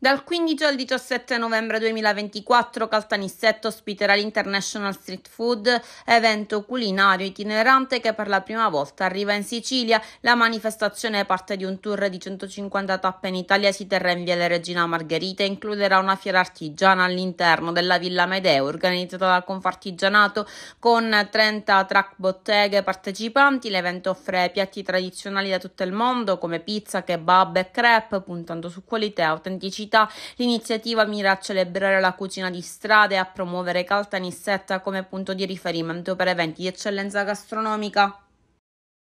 Dal 15 al 17 novembre 2024 Caltanissetto ospiterà l'International Street Food, evento culinario itinerante che per la prima volta arriva in Sicilia. La manifestazione parte di un tour di 150 tappe in Italia, si terrà in via Viale Regina Margherita e includerà una fiera artigiana all'interno della Villa Medeo, organizzata dal Confartigianato con 30 track botteghe partecipanti. L'evento offre piatti tradizionali da tutto il mondo come pizza, kebab e crepe, puntando su qualità e autenticità uscita, l'iniziativa mira a celebrare la cucina di strada e a promuovere Caltanissetta come punto di riferimento per eventi di eccellenza gastronomica.